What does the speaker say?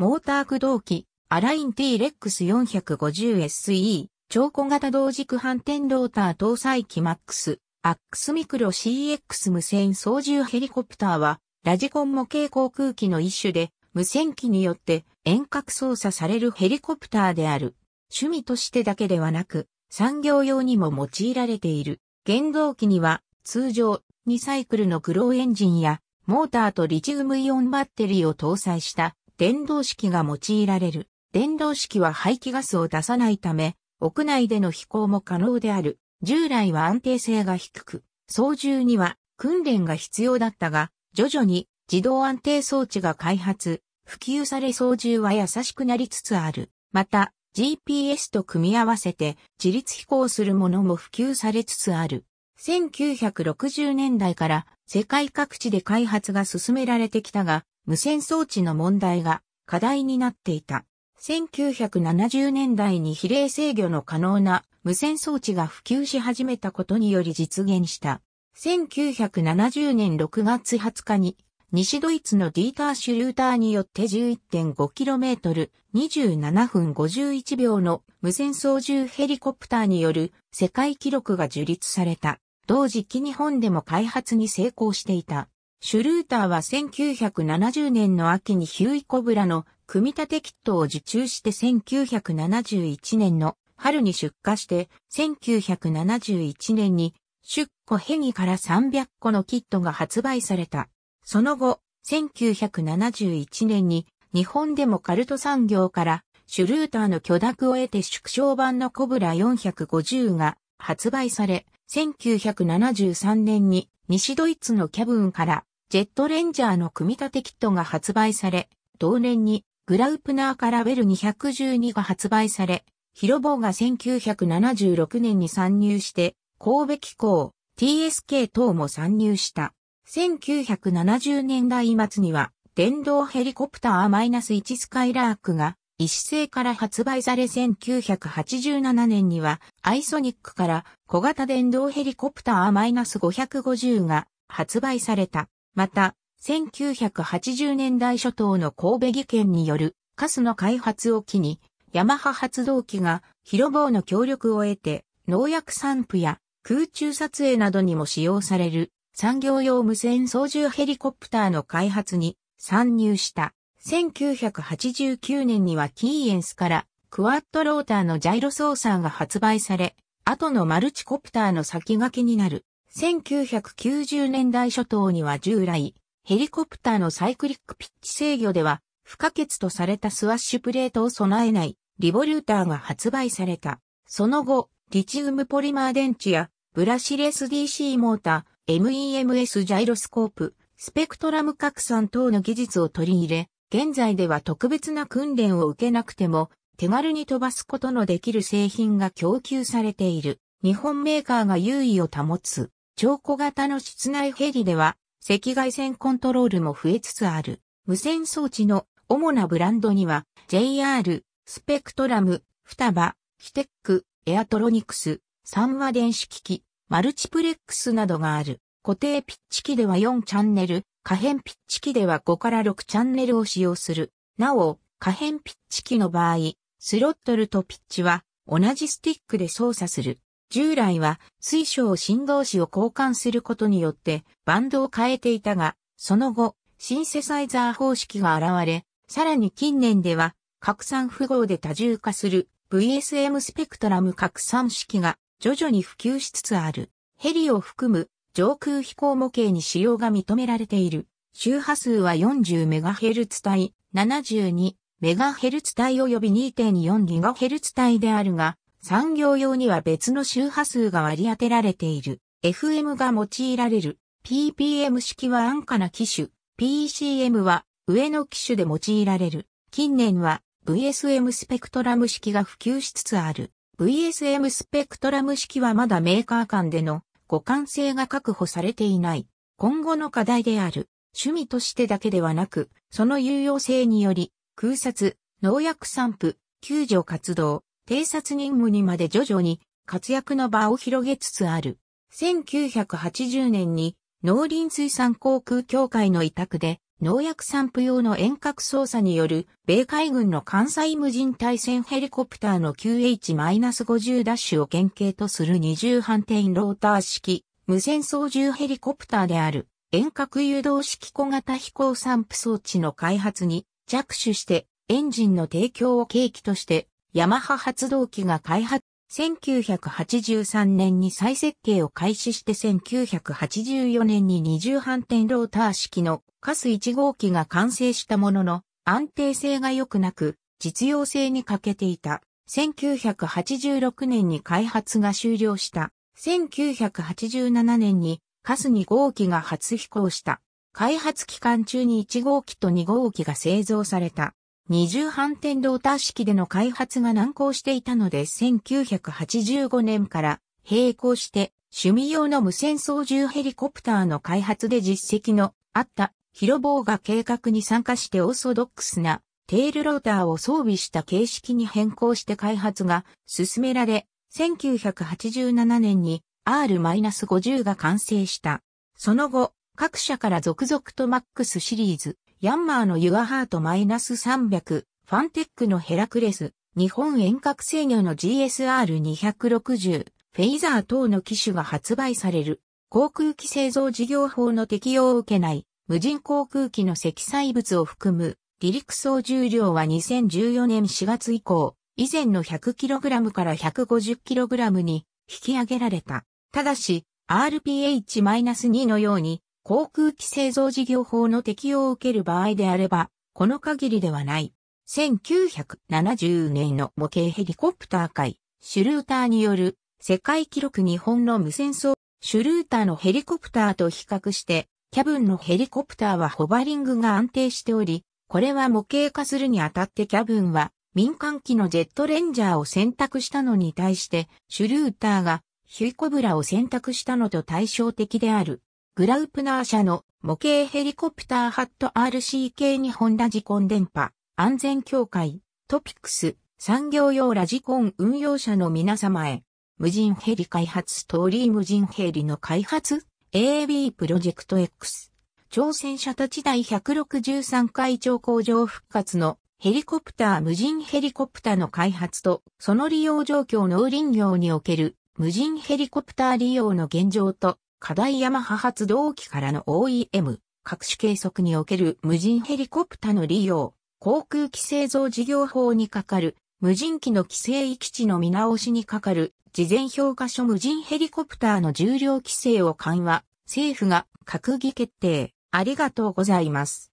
モーター駆動機、アライン T-REX450SE、超小型同軸反転ローター搭載機 MAX、アックスミクロ CX 無線操縦ヘリコプターは、ラジコン模型航空機の一種で、無線機によって遠隔操作されるヘリコプターである。趣味としてだけではなく、産業用にも用いられている。原動機には、通常、2サイクルのグローエンジンや、モーターとリチウムイオンバッテリーを搭載した電動式が用いられる。電動式は排気ガスを出さないため、屋内での飛行も可能である。従来は安定性が低く、操縦には訓練が必要だったが、徐々に自動安定装置が開発、普及され操縦は優しくなりつつある。また、GPS と組み合わせて自立飛行するものも普及されつつある。1960年代から世界各地で開発が進められてきたが、無線装置の問題が課題になっていた。1970年代に比例制御の可能な無線装置が普及し始めたことにより実現した。1970年6月20日に西ドイツのディーター・シュルーターによって 11.5km、27分51秒の無線操縦ヘリコプターによる世界記録が樹立された。同時期日本でも開発に成功していた。シュルーターは1970年の秋にヒューイコブラの組み立てキットを受注して1971年の春に出荷して、1971年に出庫ヘギから300個のキットが発売された。その後、1971年に日本でもカルト産業からシュルーターの許諾を得て縮小版のコブラ450が発売され、1973年に西ドイツのキャブンからジェットレンジャーの組み立てキットが発売され、同年にグラウプナーからベル212が発売され、ヒロボーが1976年に参入して、神戸機構、TSK 等も参入した。1970年代末には、電動ヘリコプター -1 スカイラークが、一製から発売され1987年には、アイソニックから小型電動ヘリコプター -550 が発売された。また、1980年代初頭の神戸技研によるカスの開発を機に、ヤマハ発動機が広棒の協力を得て、農薬散布や空中撮影などにも使用される産業用無線操縦ヘリコプターの開発に参入した。1989年にはキーエンスからクワッドローターのジャイロ操作が発売され、後のマルチコプターの先駆けになる。1990年代初頭には従来、ヘリコプターのサイクリックピッチ制御では不可欠とされたスワッシュプレートを備えないリボルーターが発売された。その後、リチウムポリマー電池やブラシレス DC モーター、MEMS ジャイロスコープ、スペクトラム拡散等の技術を取り入れ、現在では特別な訓練を受けなくても手軽に飛ばすことのできる製品が供給されている。日本メーカーが優位を保つ。超小型の室内ヘリでは、赤外線コントロールも増えつつある。無線装置の主なブランドには、JR、スペクトラム、双葉、ヒテック、エアトロニクス、三話電子機器、マルチプレックスなどがある。固定ピッチ機では4チャンネル、可変ピッチ機では5から6チャンネルを使用する。なお、可変ピッチ機の場合、スロットルとピッチは同じスティックで操作する。従来は水晶振動子を交換することによってバンドを変えていたが、その後、シンセサイザー方式が現れ、さらに近年では拡散符号で多重化する VSM スペクトラム拡散式が徐々に普及しつつある。ヘリを含む上空飛行模型に使用が認められている。周波数は 40MHz 帯 72MHz 帯及び 2.4GHz 帯であるが、産業用には別の周波数が割り当てられている。FM が用いられる。PPM 式は安価な機種。PCM は上の機種で用いられる。近年は VSM スペクトラム式が普及しつつある。VSM スペクトラム式はまだメーカー間での互換性が確保されていない。今後の課題である。趣味としてだけではなく、その有用性により、空撮、農薬散布、救助活動、偵察任務にまで徐々に活躍の場を広げつつある。1980年に農林水産航空協会の委託で農薬散布用の遠隔操作による米海軍の関西無人対戦ヘリコプターの QH-50 ダッシュを原型とする二重反転ローター式無線操縦ヘリコプターである遠隔誘導式小型飛行散布装置の開発に着手してエンジンの提供を契機としてヤマハ発動機が開発。1983年に再設計を開始して1984年に二重反転ローター式のカス1号機が完成したものの安定性が良くなく実用性に欠けていた。1986年に開発が終了した。1987年にカス2号機が初飛行した。開発期間中に1号機と2号機が製造された。二重反転ローター式での開発が難航していたので1985年から並行して趣味用の無線操縦ヘリコプターの開発で実績のあった広棒が計画に参加してオーソドックスなテールローターを装備した形式に変更して開発が進められ、1987年に R-50 が完成した。その後、各社から続々と MAX シリーズ、ヤンマーのユアハートマイナス300、ファンテックのヘラクレス、日本遠隔制御の GSR260、フェイザー等の機種が発売される。航空機製造事業法の適用を受けない、無人航空機の積載物を含む、離陸総重量は2014年4月以降、以前の 100kg から 150kg に引き上げられた。ただし、RPH-2 のように航空機製造事業法の適用を受ける場合であれば、この限りではない。1970年の模型ヘリコプター界、シュルーターによる世界記録日本の無線争、シュルーターのヘリコプターと比較して、キャブンのヘリコプターはホバリングが安定しており、これは模型化するにあたってキャブンは民間機のジェットレンジャーを選択したのに対して、シュルーターがヒュイコブラを選択したのと対照的である。グラウプナー社の模型ヘリコプターハット RCK 日本ラジコン電波安全協会トピックス産業用ラジコン運用者の皆様へ無人ヘリ開発ストーリー無人ヘリの開発 AB プロジェクト X 挑戦者たち第163回超工場復活のヘリコプター無人ヘリコプターの開発とその利用状況農林業における無人ヘリコプター利用の現状と課題ヤマハ発動機からの OEM、各種計測における無人ヘリコプタの利用、航空機製造事業法にかかる、無人機の規制域地の見直しにかかる、事前評価書無人ヘリコプターの重量規制を緩和、政府が閣議決定。ありがとうございます。